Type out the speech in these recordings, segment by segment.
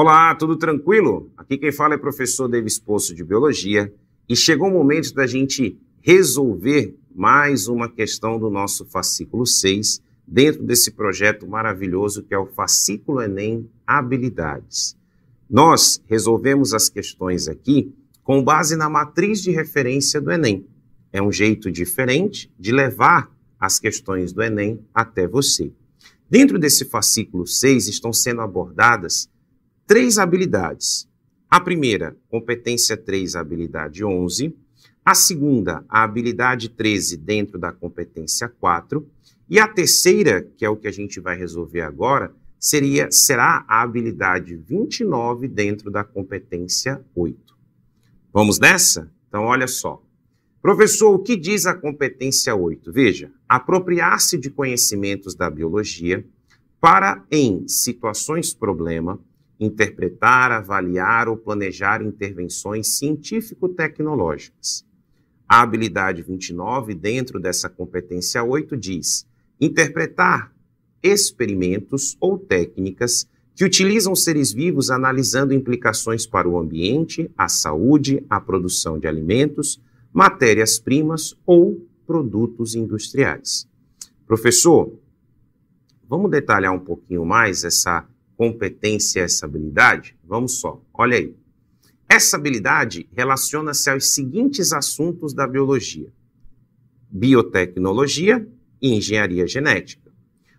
Olá, tudo tranquilo? Aqui quem fala é o professor Davis Poço de Biologia e chegou o momento da gente resolver mais uma questão do nosso fascículo 6 dentro desse projeto maravilhoso que é o Fascículo Enem Habilidades. Nós resolvemos as questões aqui com base na matriz de referência do Enem. É um jeito diferente de levar as questões do Enem até você. Dentro desse fascículo 6 estão sendo abordadas três habilidades. A primeira, competência 3, habilidade 11. A segunda, a habilidade 13, dentro da competência 4. E a terceira, que é o que a gente vai resolver agora, seria será a habilidade 29 dentro da competência 8. Vamos nessa? Então olha só. Professor, o que diz a competência 8? Veja, apropriar-se de conhecimentos da biologia para em situações problema interpretar, avaliar ou planejar intervenções científico-tecnológicas. A habilidade 29, dentro dessa competência 8, diz interpretar experimentos ou técnicas que utilizam seres vivos analisando implicações para o ambiente, a saúde, a produção de alimentos, matérias-primas ou produtos industriais. Professor, vamos detalhar um pouquinho mais essa competência é essa habilidade? Vamos só, olha aí. Essa habilidade relaciona-se aos seguintes assuntos da biologia: biotecnologia e engenharia genética.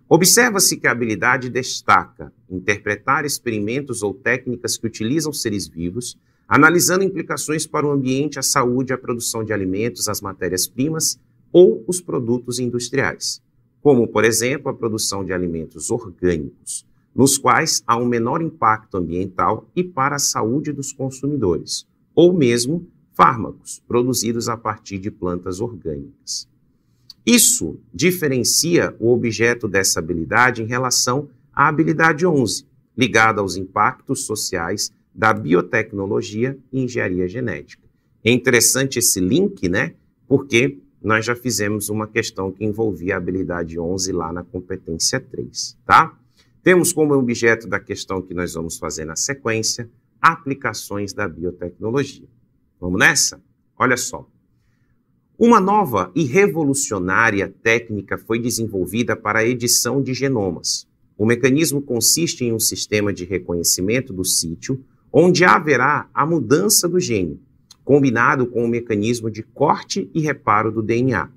Observa-se que a habilidade destaca interpretar experimentos ou técnicas que utilizam seres vivos, analisando implicações para o ambiente, a saúde, a produção de alimentos, as matérias-primas ou os produtos industriais, como, por exemplo, a produção de alimentos orgânicos nos quais há um menor impacto ambiental e para a saúde dos consumidores, ou mesmo fármacos produzidos a partir de plantas orgânicas. Isso diferencia o objeto dessa habilidade em relação à habilidade 11, ligada aos impactos sociais da biotecnologia e engenharia genética. É interessante esse link, né? Porque nós já fizemos uma questão que envolvia a habilidade 11 lá na competência 3, tá? Temos como objeto da questão que nós vamos fazer na sequência aplicações da biotecnologia. Vamos nessa? Olha só. Uma nova e revolucionária técnica foi desenvolvida para a edição de genomas. O mecanismo consiste em um sistema de reconhecimento do sítio, onde haverá a mudança do gene, combinado com o um mecanismo de corte e reparo do DNA.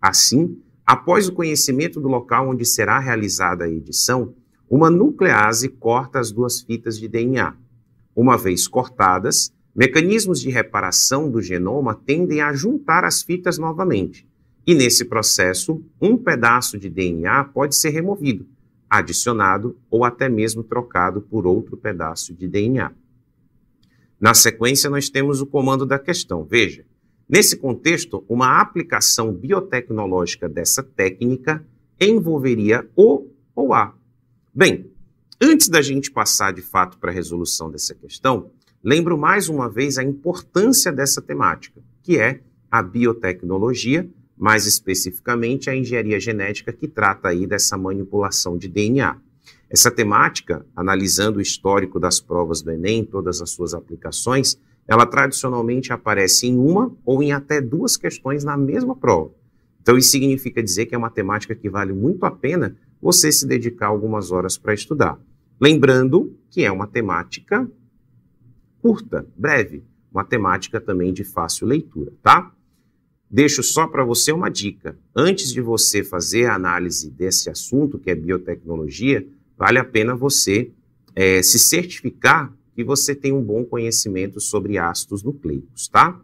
Assim, após o conhecimento do local onde será realizada a edição, uma nuclease corta as duas fitas de DNA. Uma vez cortadas, mecanismos de reparação do genoma tendem a juntar as fitas novamente. E nesse processo, um pedaço de DNA pode ser removido, adicionado ou até mesmo trocado por outro pedaço de DNA. Na sequência, nós temos o comando da questão. Veja, nesse contexto, uma aplicação biotecnológica dessa técnica envolveria o ou a Bem, antes da gente passar de fato para a resolução dessa questão, lembro mais uma vez a importância dessa temática, que é a biotecnologia, mais especificamente a engenharia genética que trata aí dessa manipulação de DNA. Essa temática, analisando o histórico das provas do Enem, todas as suas aplicações, ela tradicionalmente aparece em uma ou em até duas questões na mesma prova. Então, isso significa dizer que é uma temática que vale muito a pena você se dedicar algumas horas para estudar. Lembrando que é uma temática curta, breve, uma temática também de fácil leitura, tá? Deixo só para você uma dica. Antes de você fazer a análise desse assunto, que é biotecnologia, vale a pena você é, se certificar que você tem um bom conhecimento sobre ácidos nucleicos, tá?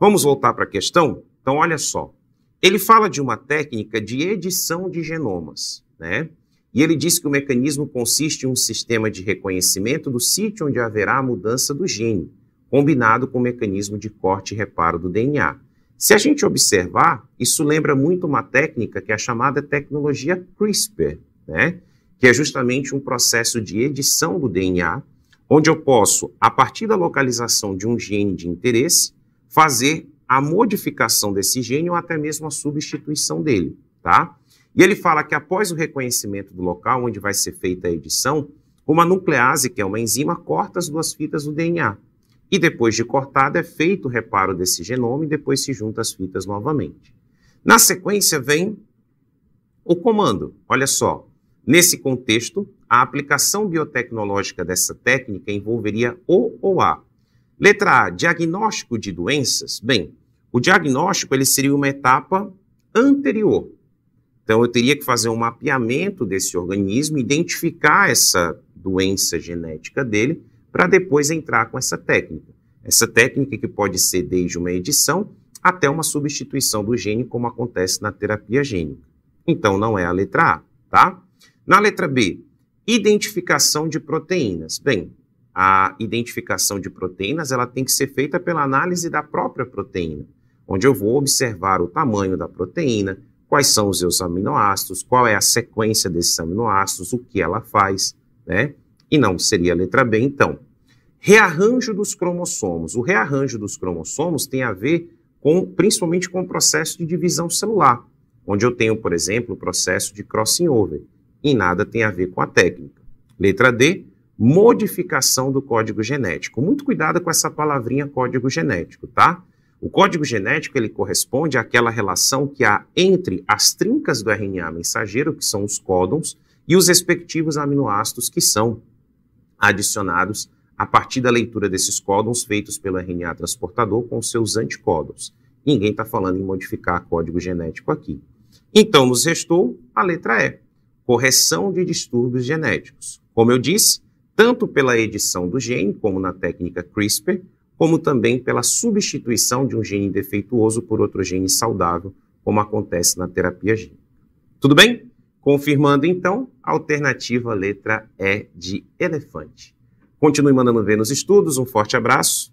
Vamos voltar para a questão? Então, olha só. Ele fala de uma técnica de edição de genomas. Né? E ele diz que o mecanismo consiste em um sistema de reconhecimento do sítio onde haverá a mudança do gene, combinado com o mecanismo de corte e reparo do DNA. Se a gente observar, isso lembra muito uma técnica que é a chamada tecnologia CRISPR, né? que é justamente um processo de edição do DNA, onde eu posso, a partir da localização de um gene de interesse, fazer a modificação desse gene ou até mesmo a substituição dele, tá? E ele fala que após o reconhecimento do local onde vai ser feita a edição, uma nuclease, que é uma enzima, corta as duas fitas do DNA. E depois de cortada, é feito o reparo desse genoma e depois se junta as fitas novamente. Na sequência vem o comando. Olha só, nesse contexto, a aplicação biotecnológica dessa técnica envolveria O ou A. Letra A, diagnóstico de doenças. Bem, o diagnóstico ele seria uma etapa anterior então, eu teria que fazer um mapeamento desse organismo, identificar essa doença genética dele, para depois entrar com essa técnica. Essa técnica que pode ser desde uma edição até uma substituição do gene, como acontece na terapia gênica. Então, não é a letra A, tá? Na letra B, identificação de proteínas. Bem, a identificação de proteínas ela tem que ser feita pela análise da própria proteína, onde eu vou observar o tamanho da proteína, quais são os seus aminoácidos, qual é a sequência desses aminoácidos, o que ela faz, né? E não seria a letra B, então. Rearranjo dos cromossomos. O rearranjo dos cromossomos tem a ver com, principalmente com o processo de divisão celular, onde eu tenho, por exemplo, o processo de crossing over, e nada tem a ver com a técnica. Letra D, modificação do código genético. Muito cuidado com essa palavrinha código genético, tá? O código genético ele corresponde àquela relação que há entre as trincas do RNA mensageiro, que são os códons, e os respectivos aminoácidos que são adicionados a partir da leitura desses códons feitos pelo RNA transportador com seus anticódons. Ninguém está falando em modificar código genético aqui. Então, nos restou a letra E, correção de distúrbios genéticos. Como eu disse, tanto pela edição do gene, como na técnica CRISPR, como também pela substituição de um gene defeituoso por outro gene saudável, como acontece na terapia gênica. Tudo bem? Confirmando então, a alternativa letra E de elefante. Continue mandando ver nos estudos, um forte abraço